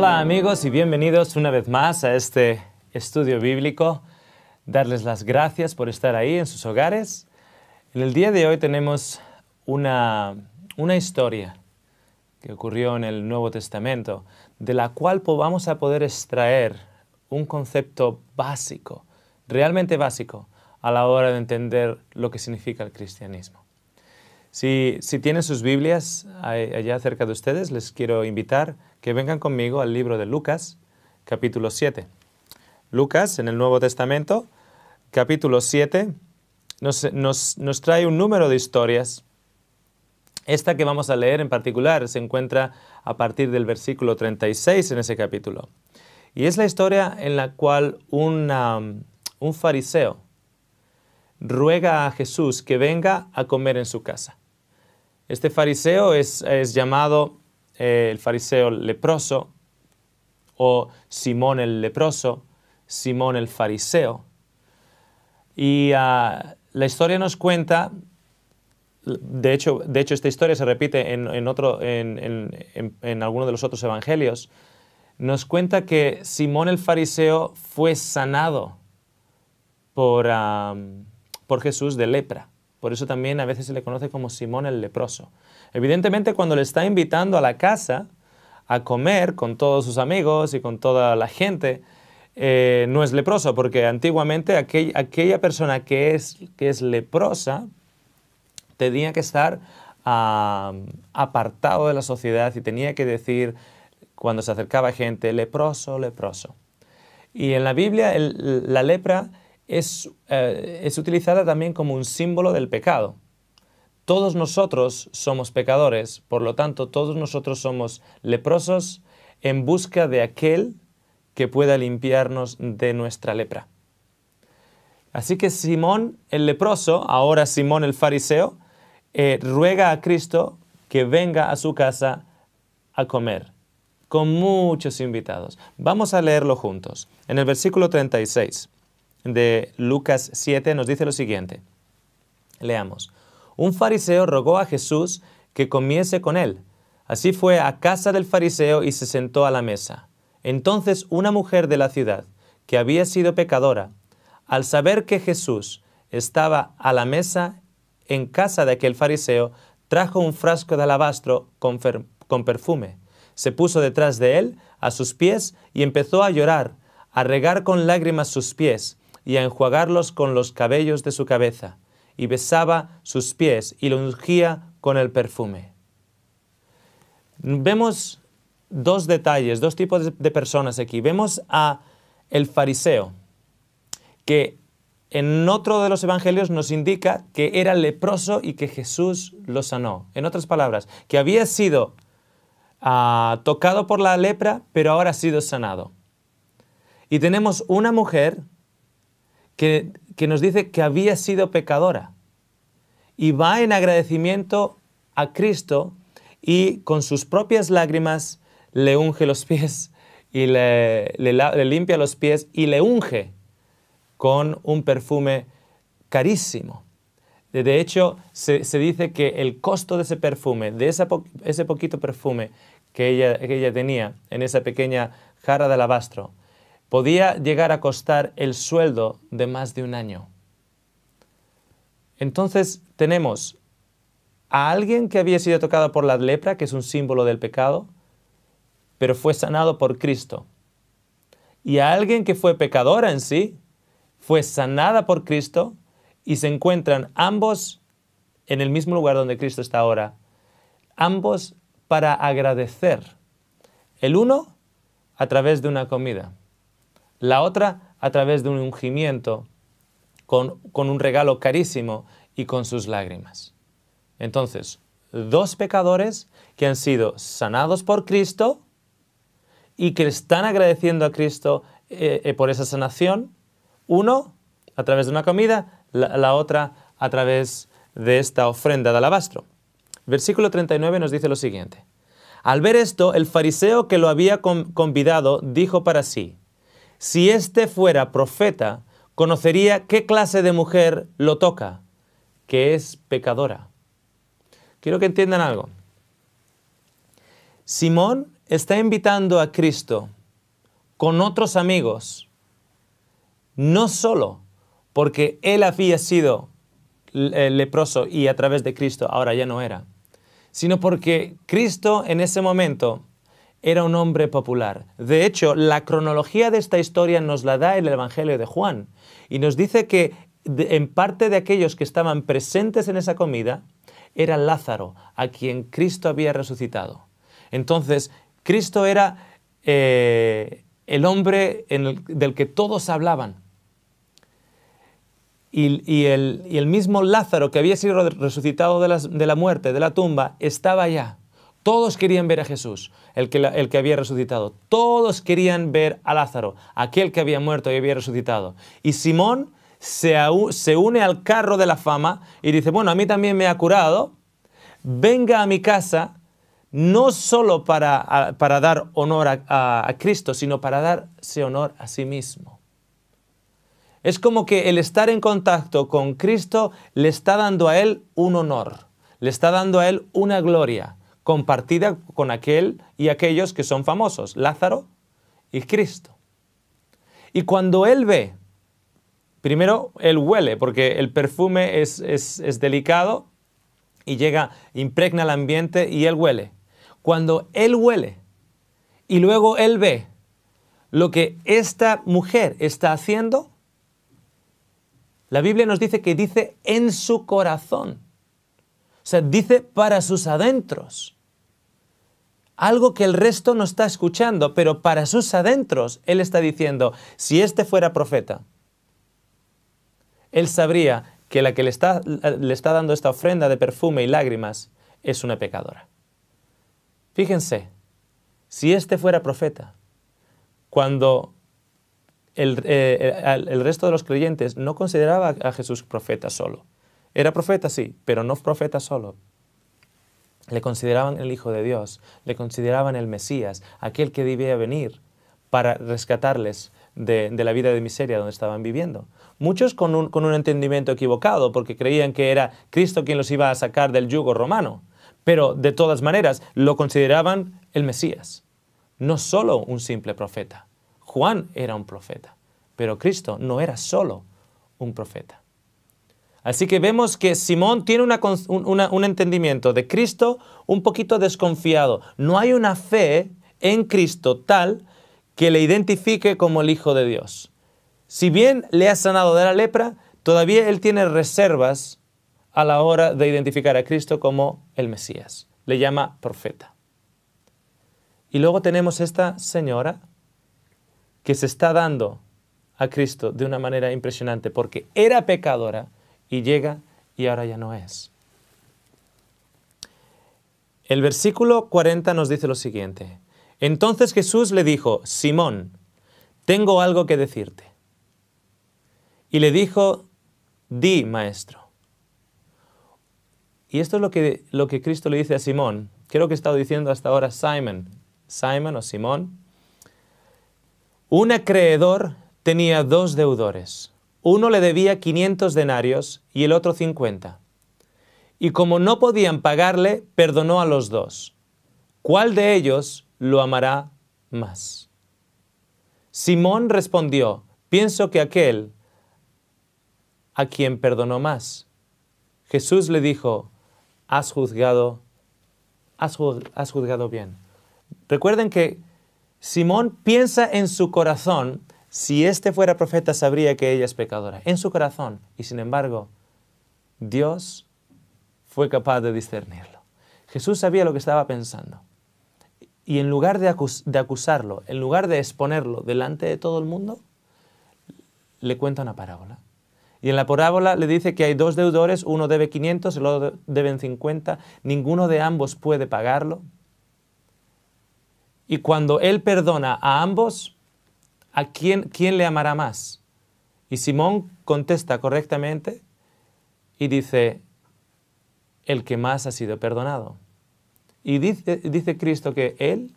Hola amigos y bienvenidos una vez más a este estudio bíblico. Darles las gracias por estar ahí en sus hogares. En el día de hoy tenemos una, historia que ocurrió en el Nuevo Testamento, de la cual vamos a poder extraer un concepto básico, realmente básico, a la hora de entender lo que significa el cristianismo. Si, tienen sus Biblias allá cerca de ustedes, les quiero invitar que vengan conmigo al libro de Lucas, capítulo 7. Lucas, en el Nuevo Testamento, capítulo 7, nos, trae un número de historias. Esta que vamos a leer en particular se encuentra a partir del versículo 36 en ese capítulo. Y es la historia en la cual un fariseo ruega a Jesús que venga a comer en su casa. Este fariseo es, llamado eh, el fariseo leproso o Simón el leproso, Simón el fariseo. Y ah, la historia nos cuenta, de hecho, de hecho esta historia se repite en, en otro, en, alguno de los otros evangelios, nos cuenta que Simón el fariseo fue sanado por, ah, por Jesús de lepra. Por eso también a veces se le conoce como Simón el leproso. Evidentemente cuando le está invitando a la casa a comer con todos sus amigos y con toda la gente, eh, no es leproso, porque antiguamente aquella persona que es, que es leprosa tenía que estar apartado de la sociedad y tenía que decir cuando se acercaba gente, leproso, leproso. Y en la Biblia la lepra eh, es, utilizada también como un símbolo del pecado. Todos nosotros somos pecadores, por lo tanto todos nosotros somos leprosos en busca de aquel que pueda limpiarnos de nuestra lepra. Así que Simón el leproso, ahora Simón el fariseo, eh, ruega a Cristo que venga a su casa a comer, con muchos invitados. Vamos a leerlo juntos. En el versículo 36 de Lucas 7 nos dice lo siguiente. Leamos. Un fariseo rogó a Jesús que comiese con él. Así fue a casa del fariseo y se sentó a la mesa. Entonces una mujer de la ciudad, que había sido pecadora, al saber que Jesús estaba a la mesa en casa de aquel fariseo, trajo un frasco de alabastro con, con perfume. Se puso detrás de él, a sus pies, y empezó a llorar, a regar con lágrimas sus pies y a enjuagarlos con los cabellos de su cabeza, y besaba sus pies y lo ungía con el perfume. Vemos dos detalles, dos tipos de personas aquí. Vemos a el fariseo, que en otro de los evangelios nos indica que era leproso y que Jesús lo sanó. En otras palabras, que había sido ah, tocado por la lepra, pero ahora ha sido sanado. Y tenemos una mujer que, nos dice que había sido pecadora y va en agradecimiento a Cristo y con sus propias lágrimas le unge los pies y le, limpia los pies y le unge con un perfume carísimo. De hecho, se, dice que el costo de ese perfume, de ese poquito perfume que ella, que ella tenía en esa pequeña jarra de alabastro, podía llegar a costar el sueldo de más de un año. Entonces tenemos a alguien que había sido tocado por la lepra, que es un símbolo del pecado, pero fue sanado por Cristo. Y a alguien que fue pecadora en sí, fue sanada por Cristo y se encuentran ambos en el mismo lugar donde Cristo está ahora, ambos para agradecer. El uno a través de una comida la otra a través de un ungimiento, con, un regalo carísimo y con sus lágrimas. Entonces, dos pecadores que han sido sanados por Cristo y que están agradeciendo a Cristo eh, eh, por esa sanación, uno a través de una comida, la, la otra a través de esta ofrenda de alabastro. Versículo 39 nos dice lo siguiente. Al ver esto, el fariseo que lo había convidado dijo para sí, si éste fuera profeta, conocería qué clase de mujer lo toca, que es pecadora. Quiero que entiendan algo. Simón está invitando a Cristo con otros amigos, no solo porque él había sido eh, leproso y a través de Cristo ahora ya no era, sino porque Cristo en ese momento era un hombre popular. De hecho, la cronología de esta historia nos la da el Evangelio de Juan y nos dice que en parte de aquellos que estaban presentes en esa comida era Lázaro, a quien Cristo había resucitado. Entonces, Cristo era eh, el hombre del que todos hablaban. Y, el, mismo Lázaro que había sido resucitado de la, de la muerte, de la tumba, estaba allá. Todos querían ver a Jesús, el que, el que había resucitado. Todos querían ver a Lázaro, aquel que había muerto y había resucitado. Y Simón se, une al carro de la fama y dice, bueno, a mí también me ha curado, venga a mi casa, no solo para, dar honor a, a, Cristo, sino para darse honor a sí mismo. Es como que el estar en contacto con Cristo le está dando a él un honor, le está dando a él una gloria compartida con aquel y aquellos que son famosos, Lázaro y Cristo. Y cuando él ve, primero él huele, porque el perfume es, delicado y llega, impregna el ambiente y él huele. Cuando él huele y luego él ve lo que esta mujer está haciendo, la Biblia nos dice que dice en su corazón. O sea, dice para sus adentros algo que el resto no está escuchando, pero para sus adentros Él está diciendo, si este fuera profeta, Él sabría que la que le está, dando esta ofrenda de perfume y lágrimas es una pecadora. Fíjense, si este fuera profeta, cuando eh, el, resto de los creyentes no consideraba a Jesús profeta solo. Era profeta, sí, pero no profeta solo, le consideraban el Hijo de Dios, le consideraban el Mesías, aquel que debía venir para rescatarles de, la vida de miseria donde estaban viviendo. Muchos con un, con un entendimiento equivocado, porque creían que era Cristo quien los iba a sacar del yugo romano, pero de todas maneras lo consideraban el Mesías, no solo un simple profeta. Juan era un profeta, pero Cristo no era solo un profeta. Así que vemos que Simón tiene un entendimiento de Cristo un poquito desconfiado. No hay una fe en Cristo tal que le identifique como el Hijo de Dios. Si bien le ha sanado de la lepra, todavía él tiene reservas a la hora de identificar a Cristo como el Mesías. Le llama profeta. Y luego tenemos esta señora que se está dando a Cristo de una manera impresionante porque era pecadora, y llega y ahora ya no es. El versículo 40 nos dice lo siguiente. Entonces Jesús le dijo, Simón, tengo algo que decirte. Y le dijo, di, maestro. Y esto es lo que, lo que Cristo le dice a Simón. Creo que he estado diciendo hasta ahora Simon, Simon o Simón. Un acreedor tenía dos deudores. Uno le debía 500 denarios y el otro 50. Y como no podían pagarle, perdonó a los dos. ¿Cuál de ellos lo amará más? Simón respondió, pienso que aquel a quien perdonó más. Jesús le dijo, has juzgado, has, juzgado bien. Recuerden que Simón piensa en su corazón si éste fuera profeta, sabría que ella es pecadora en su corazón. Y sin embargo, Dios fue capaz de discernirlo. Jesús sabía lo que estaba pensando. Y en lugar de, acusarlo, en lugar de exponerlo delante de todo el mundo, le cuenta una parábola. Y en la parábola le dice que hay dos deudores, uno debe 500, el otro deben 50, ninguno de ambos puede pagarlo. Y cuando él perdona a ambos, ¿a quién, le amará más? Y Simón contesta correctamente y dice, el que más ha sido perdonado. Y dice, dice Cristo que él,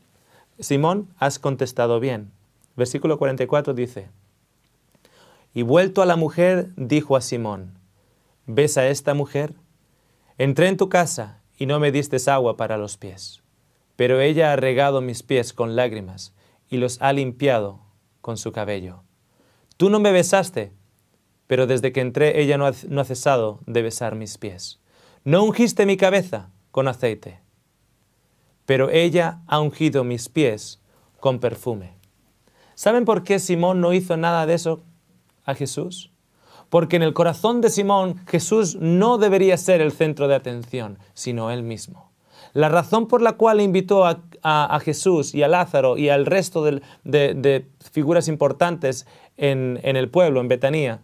Simón, has contestado bien. Versículo 44 dice, y vuelto a la mujer, dijo a Simón, ¿ves a esta mujer? Entré en tu casa y no me diste agua para los pies, pero ella ha regado mis pies con lágrimas y los ha limpiado con su cabello. Tú no me besaste, pero desde que entré ella no ha, no ha cesado de besar mis pies. No ungiste mi cabeza con aceite, pero ella ha ungido mis pies con perfume. ¿Saben por qué Simón no hizo nada de eso a Jesús? Porque en el corazón de Simón Jesús no debería ser el centro de atención, sino él mismo. La razón por la cual invitó a, Jesús y a Lázaro y al resto de, figuras importantes en, el pueblo, en Betanía,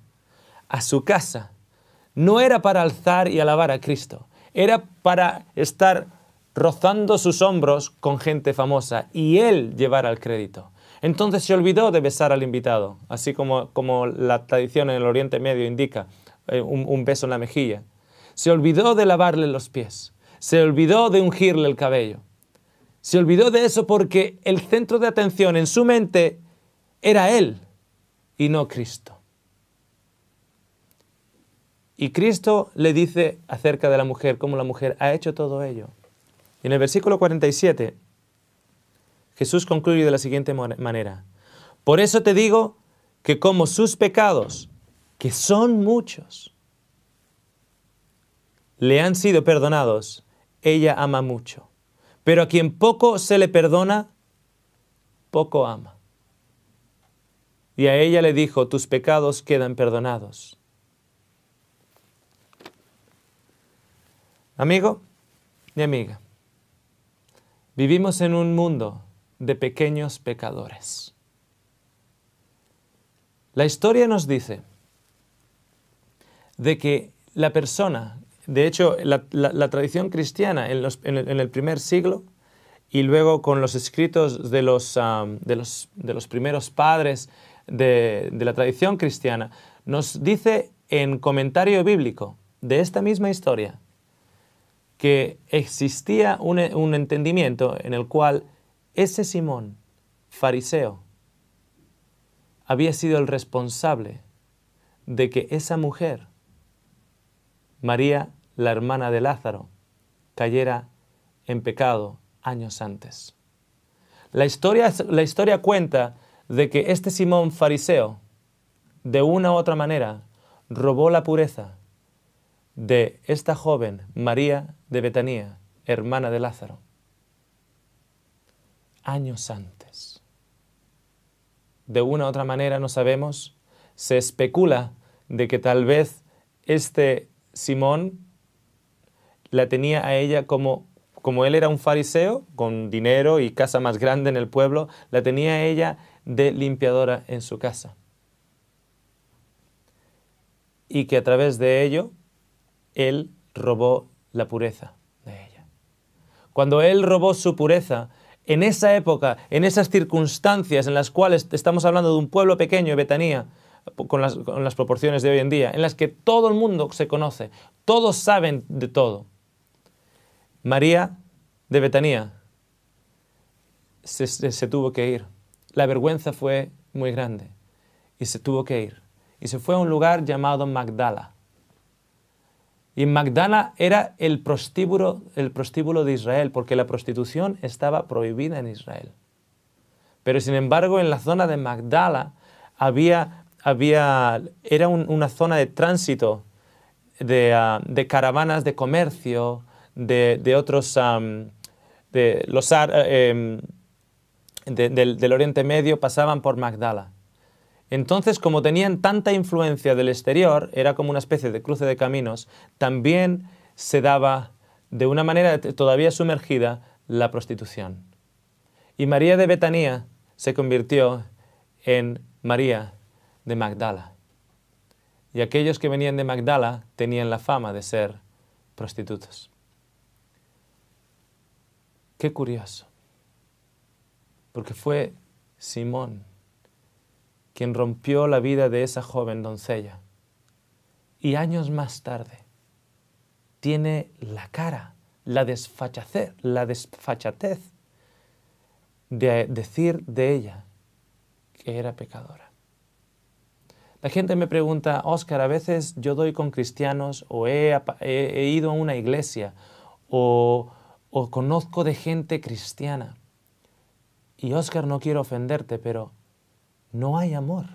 a su casa, no era para alzar y alabar a Cristo, era para estar rozando sus hombros con gente famosa y él llevar al crédito. Entonces se olvidó de besar al invitado, así como, la tradición en el Oriente Medio indica, eh, un beso en la mejilla. Se olvidó de lavarle los pies se olvidó de ungirle el cabello. Se olvidó de eso porque el centro de atención en su mente era Él y no Cristo. Y Cristo le dice acerca de la mujer, cómo la mujer ha hecho todo ello. en el versículo 47, Jesús concluye de la siguiente manera. Por eso te digo que como sus pecados, que son muchos, le han sido perdonados, ella ama mucho. Pero a quien poco se le perdona, poco ama. Y a ella le dijo, tus pecados quedan perdonados. Amigo y amiga, vivimos en un mundo de pequeños pecadores. La historia nos dice de que la persona de hecho, la, tradición cristiana en, el, primer siglo y luego con los escritos de los, de los, primeros padres de, la tradición cristiana nos dice en comentario bíblico de esta misma historia que existía un, entendimiento en el cual ese Simón, fariseo, había sido el responsable de que esa mujer, María la hermana de Lázaro, cayera en pecado años antes. La historia, la historia cuenta de que este Simón fariseo, de una u otra manera, robó la pureza de esta joven María de Betanía, hermana de Lázaro, años antes. De una u otra manera, no sabemos, se especula de que tal vez este Simón la tenía a ella como, como él era un fariseo, con dinero y casa más grande en el pueblo, la tenía a ella de limpiadora en su casa. Y que a través de ello, él robó la pureza de ella. Cuando él robó su pureza, en esa época, en esas circunstancias en las cuales estamos hablando de un pueblo pequeño, Betanía, con las, con las proporciones de hoy en día, en las que todo el mundo se conoce, todos saben de todo, María de Betanía se, tuvo que ir. La vergüenza fue muy grande y se tuvo que ir. Y se fue a un lugar llamado Magdala. Y Magdala era el prostíbulo, el prostíbulo de Israel, porque la prostitución estaba prohibida en Israel. Pero sin embargo, en la zona de Magdala había, era una zona de tránsito de ah, caravanas de comercio, de, otros, de los em, del, Oriente Medio pasaban por Magdala. Entonces, como tenían tanta influencia del exterior, era como una especie de cruce de caminos, también se daba de una manera todavía sumergida la prostitución. Y María de Betania se convirtió en María de Magdala. Y aquellos que venían de Magdala tenían la fama de ser prostitutos. Qué curioso, porque fue Simón quien rompió la vida de esa joven doncella. Y años más tarde tiene la cara, la desfachatez, la desfachatez de decir de ella que era pecadora. La gente me pregunta, Oscar, a veces yo doy con cristianos o he ido a una iglesia o o conozco de gente cristiana. Y Oscar, no quiero ofenderte, pero no hay amor.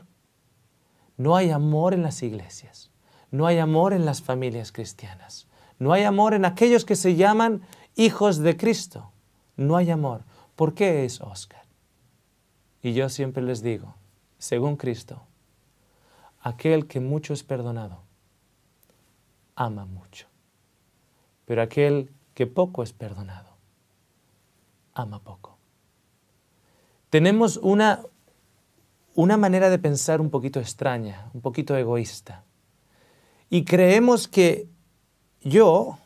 No hay amor en las iglesias. No hay amor en las familias cristianas. No hay amor en aquellos que se llaman hijos de Cristo. No hay amor. ¿Por qué es Oscar? Y yo siempre les digo, según Cristo, aquel que mucho es perdonado, ama mucho. Pero aquel que poco es perdonado, ama poco. Tenemos una, una manera de pensar un poquito extraña, un poquito egoísta. Y creemos que yo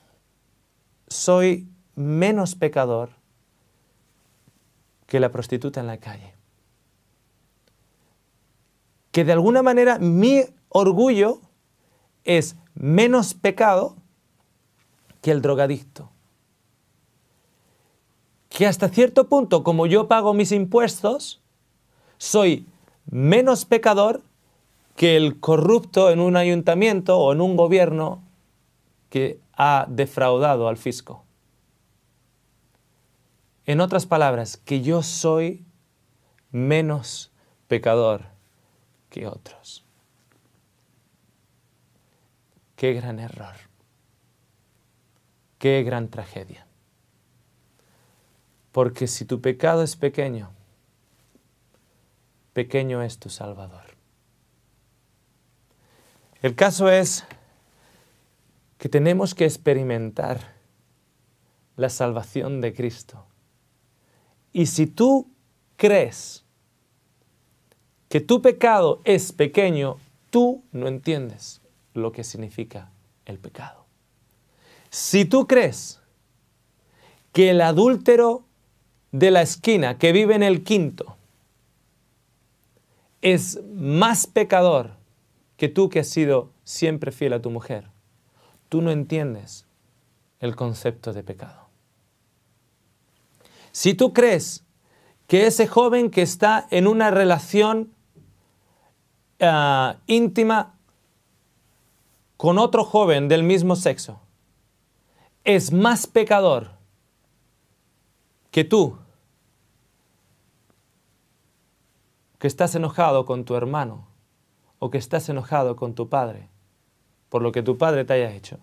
soy menos pecador que la prostituta en la calle. Que de alguna manera mi orgullo es menos pecado que el drogadicto, que hasta cierto punto, como yo pago mis impuestos, soy menos pecador que el corrupto en un ayuntamiento o en un gobierno que ha defraudado al fisco. En otras palabras, que yo soy menos pecador que otros. Qué gran error. Qué gran tragedia. Porque si tu pecado es pequeño, pequeño es tu Salvador. El caso es que tenemos que experimentar la salvación de Cristo. Y si tú crees que tu pecado es pequeño, tú no entiendes lo que significa el pecado. Si tú crees que el adúltero de la esquina que vive en el quinto es más pecador que tú que has sido siempre fiel a tu mujer. Tú no entiendes el concepto de pecado. Si tú crees que ese joven que está en una relación ah, íntima con otro joven del mismo sexo es más pecador que tú que estás enojado con tu hermano o que estás enojado con tu padre por lo que tu padre te haya hecho,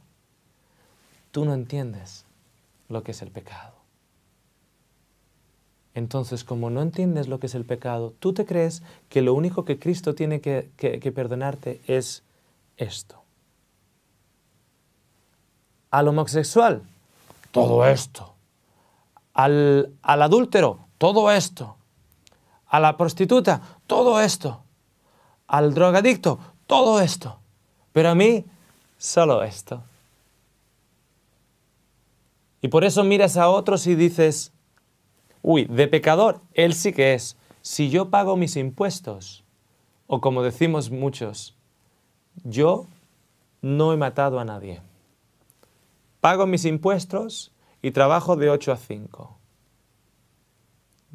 tú no entiendes lo que es el pecado. Entonces, como no entiendes lo que es el pecado, tú te crees que lo único que Cristo tiene que, perdonarte es esto. Al homosexual, todo esto. Al, al adúltero, todo esto a la prostituta, todo esto, al drogadicto, todo esto, pero a mí solo esto. Y por eso miras a otros y dices, uy, de pecador, él sí que es, si yo pago mis impuestos, o como decimos muchos, yo no he matado a nadie. Pago mis impuestos y trabajo de 8 a 5.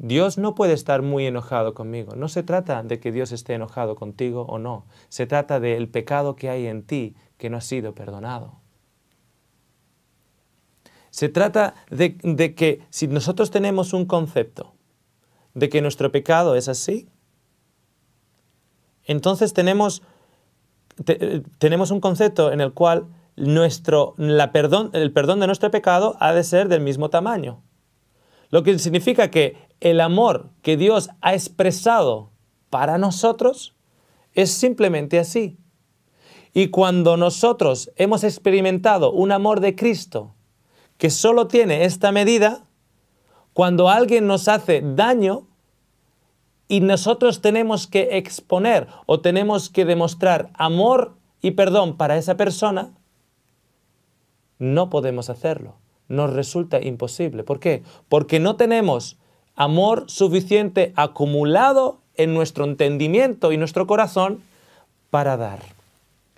Dios no puede estar muy enojado conmigo. No se trata de que Dios esté enojado contigo o no. Se trata del pecado que hay en ti que no ha sido perdonado. Se trata de, que si nosotros tenemos un concepto de que nuestro pecado es así, entonces tenemos, eh, tenemos un concepto en el cual nuestro, el perdón de nuestro pecado ha de ser del mismo tamaño. Lo que significa que el amor que Dios ha expresado para nosotros es simplemente así. Y cuando nosotros hemos experimentado un amor de Cristo que solo tiene esta medida, cuando alguien nos hace daño y nosotros tenemos que exponer o tenemos que demostrar amor y perdón para esa persona, no podemos hacerlo. Nos resulta imposible. ¿Por qué? Porque no tenemos amor suficiente acumulado en nuestro entendimiento y nuestro corazón para dar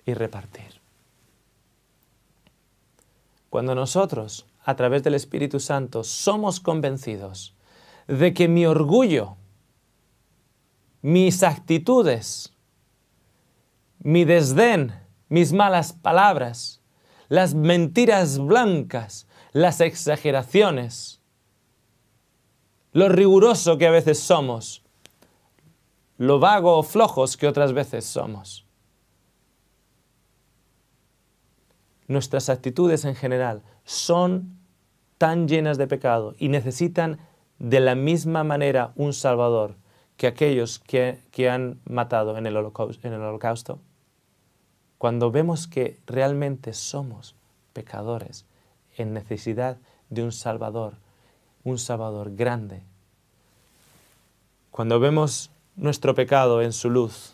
y repartir. Cuando nosotros, a través del Espíritu Santo, somos convencidos de que mi orgullo, mis actitudes, mi desdén, mis malas palabras, las mentiras blancas, las exageraciones, lo riguroso que a veces somos, lo vago o flojos que otras veces somos. Nuestras actitudes en general son tan llenas de pecado y necesitan de la misma manera un Salvador que aquellos que, han matado en el holocausto. Cuando vemos que realmente somos pecadores en necesidad de un Salvador, un Salvador grande. Cuando vemos nuestro pecado en su luz,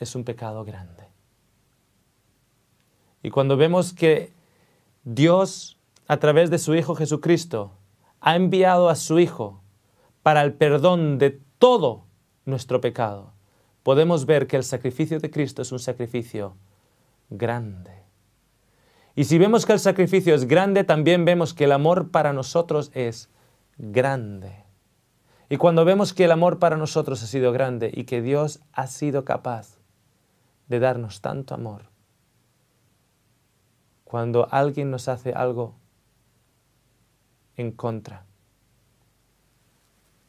es un pecado grande. Y cuando vemos que Dios, a través de su Hijo Jesucristo, ha enviado a su Hijo para el perdón de todo nuestro pecado, podemos ver que el sacrificio de Cristo es un sacrificio grande. Y si vemos que el sacrificio es grande, también vemos que el amor para nosotros es grande. Y cuando vemos que el amor para nosotros ha sido grande y que Dios ha sido capaz de darnos tanto amor, cuando alguien nos hace algo en contra,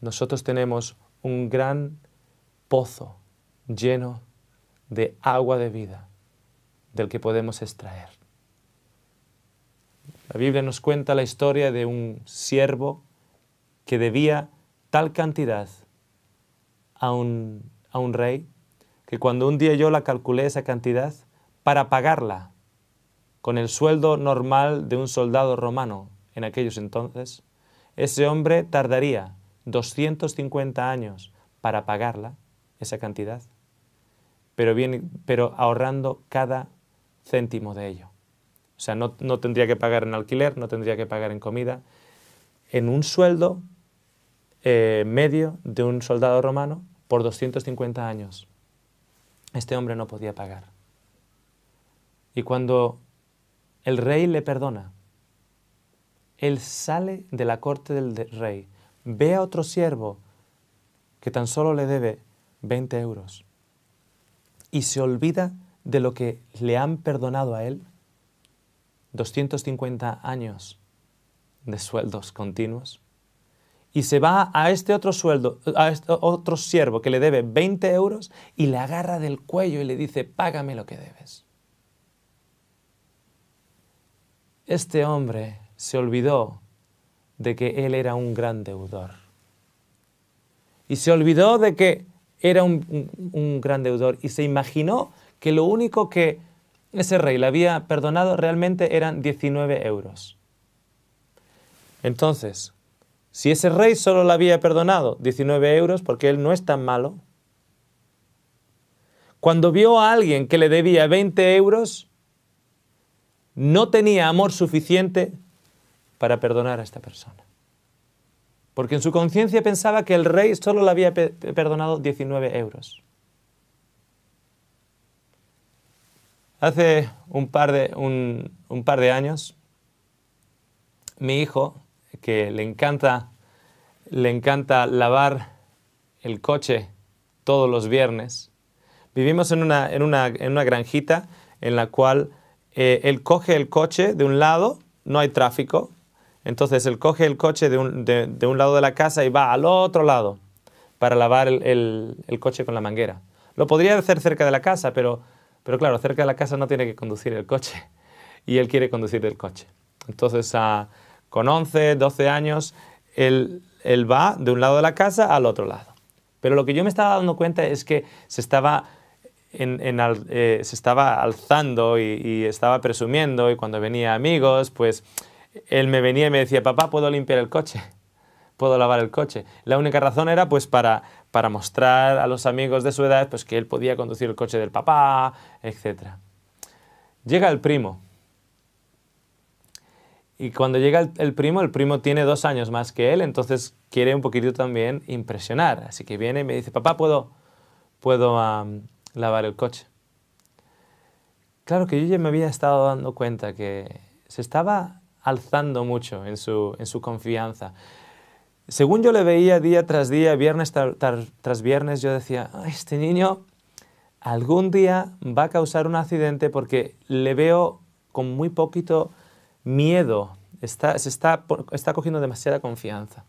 nosotros tenemos un gran pozo lleno de agua de vida del que podemos extraer. La Biblia nos cuenta la historia de un siervo que debía tal cantidad a un, rey que cuando un día yo la calculé esa cantidad, para pagarla con el sueldo normal de un soldado romano en aquellos entonces, ese hombre tardaría 250 años para pagarla, esa cantidad, pero, bien, pero ahorrando cada céntimo de ello. O sea, no, tendría que pagar en alquiler, no tendría que pagar en comida. En un sueldo eh, medio de un soldado romano por 250 años, este hombre no podía pagar. Y cuando el rey le perdona, él sale de la corte del rey, ve a otro siervo que tan solo le debe 20 euros y se olvida de lo que le han perdonado a él 250 años de sueldos continuos y se va a este otro sueldo, a este otro siervo que le debe 20 euros y le agarra del cuello y le dice, págame lo que debes. Este hombre se olvidó de que él era un gran deudor. Y se olvidó de que era un gran deudor y se imaginó que lo único que ese rey la había perdonado realmente eran 19 euros. Entonces, si ese rey solo le había perdonado 19 euros, porque él no es tan malo, cuando vio a alguien que le debía 20 euros, no tenía amor suficiente para perdonar a esta persona. Porque en su conciencia pensaba que el rey solo le había perdonado 19 euros. Hace un par de, un, par de años, mi hijo, que le encanta, le encanta lavar el coche todos los viernes, vivimos en una, granjita en la cual eh, él coge el coche de un lado, no hay tráfico, entonces él coge el coche de un, lado de la casa y va al otro lado para lavar el coche con la manguera. Lo podría hacer cerca de la casa, pero pero claro, cerca de la casa no tiene que conducir el coche y él quiere conducir el coche. Entonces, con 11, 12 años, él, va de un lado de la casa al otro lado. Pero lo que yo me estaba dando cuenta es que se estaba eh, se estaba alzando y, estaba presumiendo y cuando venía amigos, pues él me venía y me decía, papá, ¿puedo limpiar el coche? puedo lavar el coche. La única razón era pues para, para mostrar a los amigos de su edad pues que él podía conducir el coche del papá, etc. Llega el primo. Y cuando llega el, primo, el primo tiene dos años más que él, entonces quiere un poquito también impresionar. Así que viene y me dice, papá, ¿puedo, puedo lavar el coche? Claro que yo ya me había estado dando cuenta que se estaba alzando mucho en su, en su confianza según yo le veía día tras día, viernes tras viernes, yo decía, este niño algún día va a causar un accidente porque le veo con muy poquito miedo, está, está cogiendo demasiada confianza.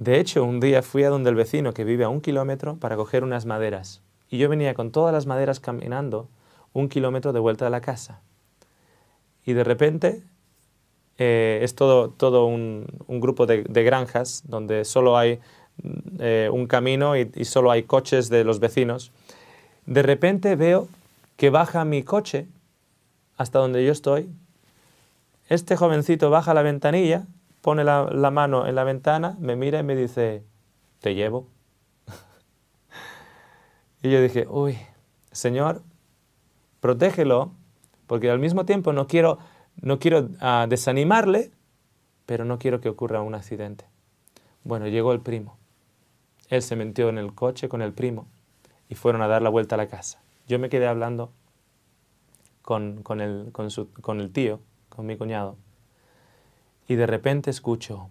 De hecho, un día fui a donde el vecino que vive a un kilómetro para coger unas maderas. Y yo venía con todas las maderas caminando un kilómetro de vuelta a la casa. Y de repente eh, es todo, todo un, grupo de, granjas donde solo hay eh, un camino y, solo hay coches de los vecinos. De repente veo que baja mi coche hasta donde yo estoy. Este jovencito baja la ventanilla, pone la, la mano en la ventana, me mira y me dice, te llevo. y yo dije, uy, Señor, protégelo, porque al mismo tiempo no quiero no quiero ah, desanimarle, pero no quiero que ocurra un accidente. Bueno, llegó el primo. Él se metió en el coche con el primo y fueron a dar la vuelta a la casa. Yo me quedé hablando con, el, tío, con mi cuñado, y de repente escucho...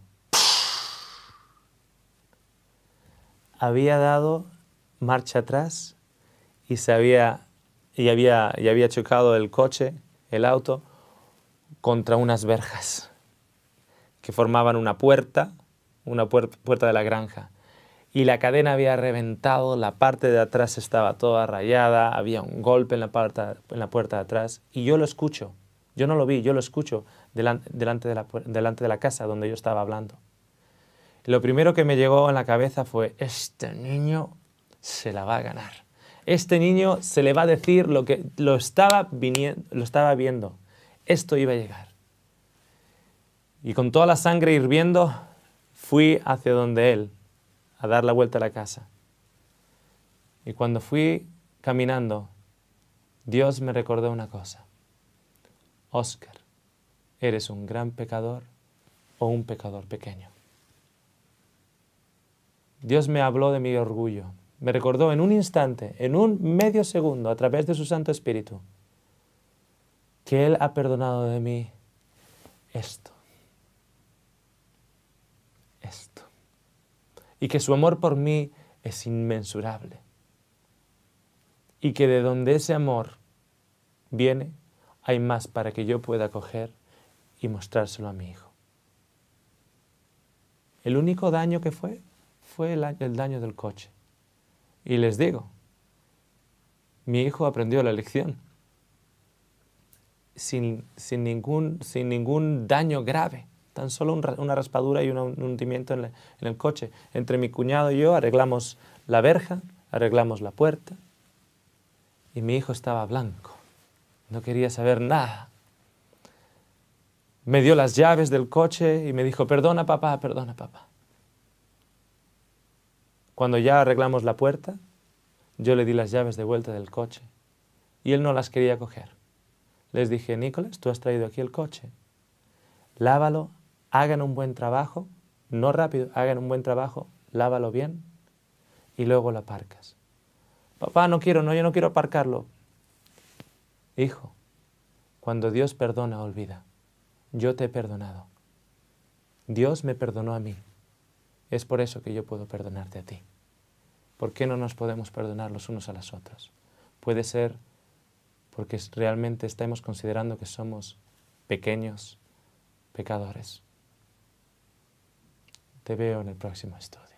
Había dado marcha atrás y, se había, y había chocado el coche, el auto, contra unas verjas que formaban una puerta, una puerta, de la granja. Y la cadena había reventado, la parte de atrás estaba toda rayada, había un golpe en la, en la puerta de atrás. Y yo lo escucho, yo no lo vi, yo lo escucho delante, de la, casa donde yo estaba hablando. Lo primero que me llegó en la cabeza fue, este niño se la va a ganar. Este niño se le va a decir lo que lo estaba viendo esto iba a llegar. Y con toda la sangre hirviendo, fui hacia donde él, a dar la vuelta a la casa. Y cuando fui caminando, Dios me recordó una cosa. Oscar, ¿eres un gran pecador o un pecador pequeño? Dios me habló de mi orgullo. Me recordó en un instante, en un medio segundo, a través de su Santo Espíritu, que Él ha perdonado de mí esto, esto, y que su amor por mí es inmensurable, y que de donde ese amor viene, hay más para que yo pueda coger y mostrárselo a mi hijo. El único daño que fue fue el, daño del coche. Y les digo, mi hijo aprendió la lección sin, ningún, sin ningún daño grave. Tan solo una raspadura y un, hundimiento en, en el coche. Entre mi cuñado y yo arreglamos la verja, arreglamos la puerta y mi hijo estaba blanco. No quería saber nada. Me dio las llaves del coche y me dijo, perdona papá, perdona papá. Cuando ya arreglamos la puerta, yo le di las llaves de vuelta del coche y él no las quería coger. Les dije, Nicolás, tú has traído aquí el coche. Lávalo, hagan un buen trabajo, no rápido, hagan un buen trabajo, lávalo bien y luego lo aparcas. Papá, no quiero, no, yo no quiero aparcarlo. Hijo, cuando Dios perdona, olvida. Yo te he perdonado. Dios me perdonó a mí. Es por eso que yo puedo perdonarte a ti. ¿Por qué no nos podemos perdonar los unos a las otros? Puede ser porque realmente estamos considerando que somos pequeños pecadores. Te veo en el próximo estudio.